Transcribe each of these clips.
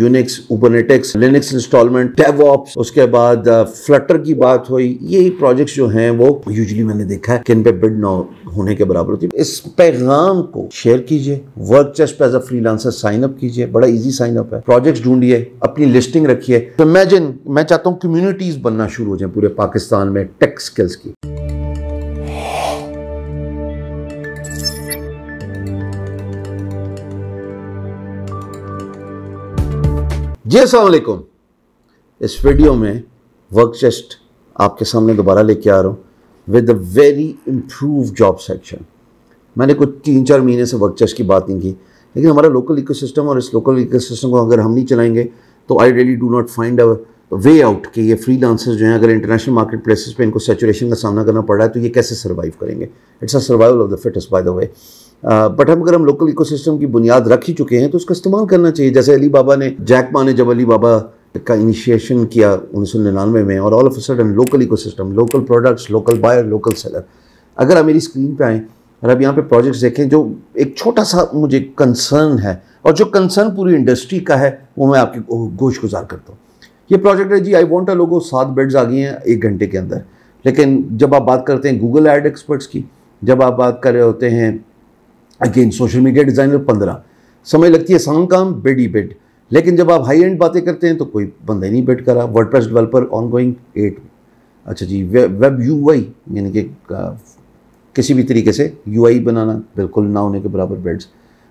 Unix Kubernetes Linux installment DevOps उसके बाद Flutter uh, की बात हुई ये प्रोजेक्ट्स जो हैं वो यूजली मैंने देखा है कि इन पे बिड न होने के बराबर होती है इस पैगाम को शेयर कीजिए work chest as a free sign up कीजिए बड़ा इजी साइन अप है प्रोजेक्ट्स ढूंढिए अपनी लिस्टिंग रखिए इमेजिन तो मैं चाहता हूँ कम्युनिटीज बनना शुरू हो जाए पूरे पाकिस्तान में टेक्स स्किल्स की जी असलकुम इस वीडियो में वर्क चेस्ट आपके सामने दोबारा लेके आ रहा हूँ with a very improve job section मैंने कुछ तीन चार महीने से वर्क चेस्ट की बात नहीं की लेकिन हमारा लोकल इकोसिस्टम और इस लोकल इकोसिस्टम को अगर हम नहीं चलाएंगे तो I really do not find a way out कि ये फ्री डांसर्स जो हैं अगर इंटरनेशनल मार्केट प्लेसेस पर इनको सेचुरेशन का सामना करना पड़ रहा है तो ये कैसे सर्वाइव करेंगे it's a survival of the fittest by the way but हम अगर हम लोकल इकोसिस्टम की बुनियाद रख ही चुके हैं तो उसका इस्तेमाल करना चाहिए जैसे अली बाबा ने जैक माँ ने जब अली बाबा का इनिशिएशन किया उन्नीस सौ निन्यानवे में और all of sudden local ecosystem local products local buyer local seller अगर आप मेरी स्क्रीन पर आएँ और अब यहाँ पर प्रोजेक्ट्स देखें जो एक छोटा सा मुझे कंसर्न है और जो कंसर्न पूरी इंडस्ट्री का है वो मैं आपके गोश गुजार करता हूँ ये प्रोजेक्ट है जी आई वॉन्ट अ लोगों सात बेड्स आ गई हैं एक घंटे के अंदर लेकिन जब आप बात करते हैं गूगल एड एक्सपर्ट्स की जब आप बात कर रहे होते हैं अगेन सोशल मीडिया डिज़ाइनर पंद्रह समय लगती है सांग काम बेड ही बेड लेकिन जब आप हाई एंड बातें करते हैं तो कोई बंदा ही नहीं बेड करा WordPress developer ongoing at अच्छा जी वेब यू आई यानी कि किसी भी तरीके से यू आई बनाना बिल्कुल ना होने के बराबर बेड्स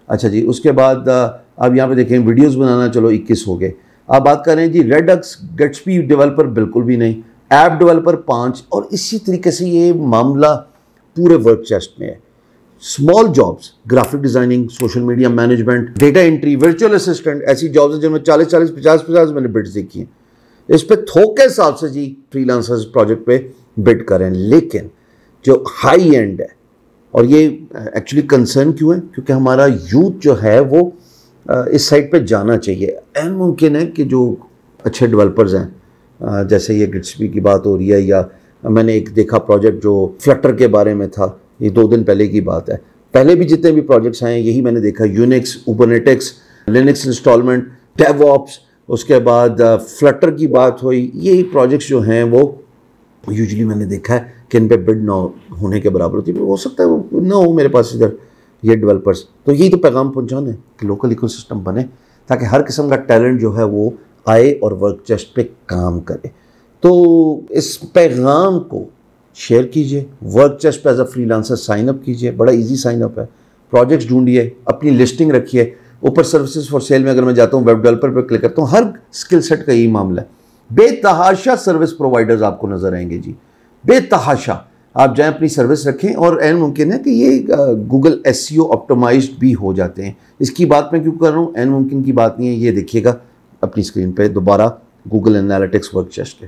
अच्छा जी उसके बाद आप यहाँ पे देखें वीडियोस बनाना चलो 21 हो गए आप बात कर रहे हैं जी रेड एक्स गेट्सपी डेवलपर बिल्कुल भी नहीं ऐप डेवलपर पाँच और इसी तरीके से ये मामला पूरे वर्क चेस्ट में है small jobs graphic designing social media management data entry virtual assistant ऐसी जॉब्स हैं जिनमें चालीस चालीस पचास पचास मैंने बिट देखी हैं इस पर थोक के हिसाब से जी फ्रीलांसर्स प्रोजेक्ट पे बिट करें लेकिन जो हाई एंड है और ये एक्चुअली कंसर्न क्यों है क्योंकि हमारा यूथ जो है वो इस साइड पर जाना चाहिए अहम मुमकिन है कि जो अच्छे डेवलपर्स हैं जैसे ये गिट्सपी की बात हो रही है या मैंने एक देखा प्रोजेक्ट जो फ्लटर के बारे में था ये दो दिन पहले की बात है पहले भी जितने भी प्रोजेक्ट्स आए हैं यही मैंने देखा Unix Kubernetes Linux installment ops उसके बाद फ्लटर uh, की बात हुई ये प्रोजेक्ट्स जो हैं वो यूजली मैंने देखा है कि इन पर बिड ना होने के बराबर होती है हो सकता है वो ना हो मेरे पास इधर ये डेवलपर्स तो यही तो पैगाम पहुँचाना है कि लोकल इको बने ताकि हर किस्म का टैलेंट जो है वो आए और वर्क चेस्ट पर काम करे तो इस पैगाम को शेयर कीजिए वर्क चेस्ट पर as a freelancer sign up कीजिए बड़ा ईजी साइनअप है प्रोजेक्ट्स ढूंढिए अपनी लिस्टिंग रखिए ऊपर सर्विसेज फॉर सेल में अगर मैं जाता हूँ वेब डेवलपर पर क्लिक करता हूँ हर स्किल सेट का यही मामला है बेतहाशा सर्विस प्रोवाइडर्स आपको नज़र आएंगे जी बेतहाशा आप जाएं अपनी सर्विस रखें और एन मुमकिन है कि ये गूगल एस सी ऑप्टोमाइज भी हो जाते हैं इसकी बात मैं क्यों कर रहा हूँ एन मुमकिन की बात नहीं है ये देखिएगा अपनी स्क्रीन पर दोबारा गूगल एनालिटिक्स वर्क चेस्ट के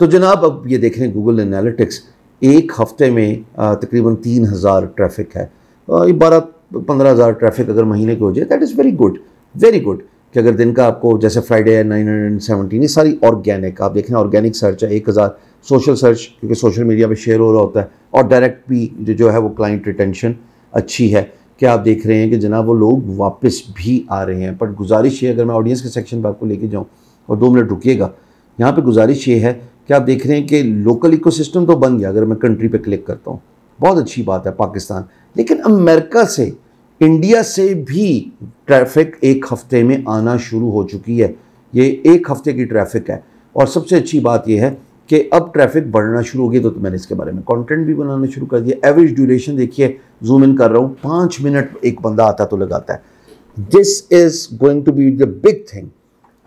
तो जनाब अब ये देख रहे हैं गूगल एनालिटिक्स एक हफ्ते में तकरीबन तीन हज़ार ट्रैफिक है बारह पंद्रह हज़ार ट्रैफिक अगर महीने के हो जाए that is very good very good कि अगर दिन का आपको जैसे फ्राइडे है नाइन हंड्रेड एंड सेवनटीन ये सारी ऑर्गेनिक आप देखें ऑर्गेनिक सर्च है एक हज़ार सोशल सर्च क्योंकि सोशल मीडिया पे शेयर हो रहा होता है और डायरेक्ट भी जो है वो क्लाइंट रिटेंशन अच्छी है कि आप देख रहे हैं कि जना वो लोग वापस भी आ रहे हैं बट गुजारिश ये अगर मैं ऑडियंस के सेक्शन पर आपको लेके जाऊँ और दो मिनट रुकीगा यहाँ पर गुजारिश ये है कि आप देख रहे हैं कि लोकल इकोसिस्टम तो बन गया अगर मैं कंट्री पे क्लिक करता हूँ बहुत अच्छी बात है पाकिस्तान लेकिन अमेरिका से इंडिया से भी ट्रैफिक एक हफ्ते में आना शुरू हो चुकी है ये एक हफ्ते की ट्रैफिक है और सबसे अच्छी बात यह है कि अब ट्रैफिक बढ़ना शुरू हो तो, तो मैंने इसके बारे में कंटेंट भी बनाना शुरू कर दिया एवरेज ड्यूरेशन देखिए जूम इन कर रहा हूँ पाँच मिनट एक बंदा आता तो लगाता है this is going to be the big thing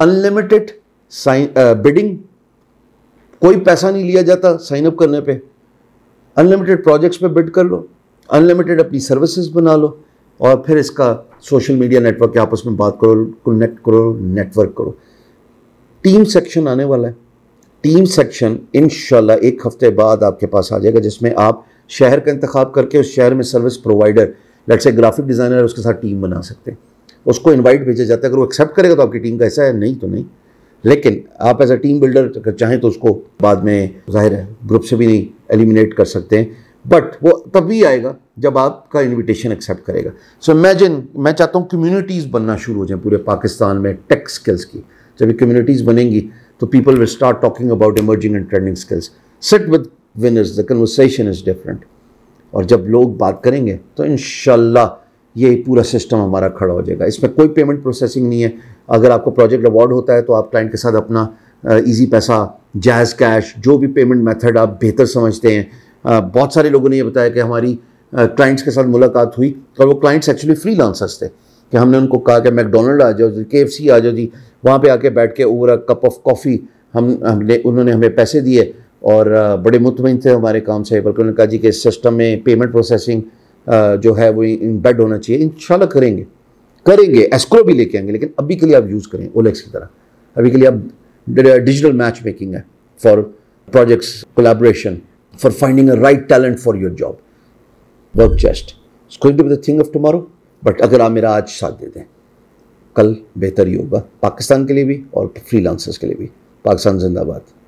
unlimited bidding कोई पैसा नहीं लिया जाता साइन अप करने पे अनलिमिटेड प्रोजेक्ट्स पे बिड कर लो अनलिमिटेड अपनी सर्विसेज बना लो और फिर इसका सोशल मीडिया नेटवर्क के आपस में बात करो कनेक्ट करो नेटवर्क करो टीम सेक्शन आने वाला है टीम सेक्शन इन एक हफ्ते बाद आपके पास आ जाएगा जिसमें आप शहर का इंतखब करके उस शहर में service provider let's say graphic designer उसके साथ टीम बना सकते हैं उसको इनवाइट भेजा जाता है अगर वो एक्सेप्ट करेगा तो आपकी टीम का ऐसा है नहीं तो नहीं लेकिन आप एज अ टीम बिल्डर अगर चाहें तो उसको बाद में जाहिर है ग्रुप से भी नहीं एलिमिनेट कर सकते हैं बट वो तब भी आएगा जब आपका इनविटेशन एक्सेप्ट करेगा सो so इमेजिन मैं चाहता हूँ कम्युनिटीज़ बनना शुरू हो जाए पूरे पाकिस्तान में टेक स्किल्स की जब ये कम्युनिटीज़ बनेंगी तो people will start talking about emerging and trending skills set with winners the conversation is different और जब लोग बात करेंगे तो इन ये पूरा सिस्टम हमारा खड़ा हो जाएगा इसमें कोई पेमेंट प्रोसेसिंग नहीं है अगर आपको प्रोजेक्ट अवार्ड होता है तो आप क्लाइंट के साथ अपना ईजी पैसा जायज़ कैश जो भी पेमेंट मेथड आप बेहतर समझते हैं बहुत सारे लोगों ने यह बताया कि हमारी क्लाइंट्स के साथ मुलाकात हुई और वो क्लाइंट्स एक्चुअली फ्री थे कि हमने उनको कहा कि मैकडोनल्ड आ जाओ एफ सी आ जाओ जी वहाँ पे आके बैठ के over a cup of coffee हम हमने उन्होंने हमें पैसे दिए और बड़े मुतमिन थे हमारे काम से बल्कि उन्होंने कहा जी कि सिस्टम में पेमेंट प्रोसेसिंग जो है वो इन बेड होना चाहिए इन करेंगे करेंगे एस्क्रो भी लेके आएंगे लेकिन अभी के लिए आप यूज़ करें ओलेक्स की तरह अभी के लिए आप डिजिटल मैच मेकिंग है for projects collaboration for finding a right talent for your job work just school the thing of tomorrow but अगर आप मेरा आज साथ दे दें कल बेहतर ही होगा पाकिस्तान के लिए भी और फ्री के लिए भी पाकिस्तान जिंदाबाद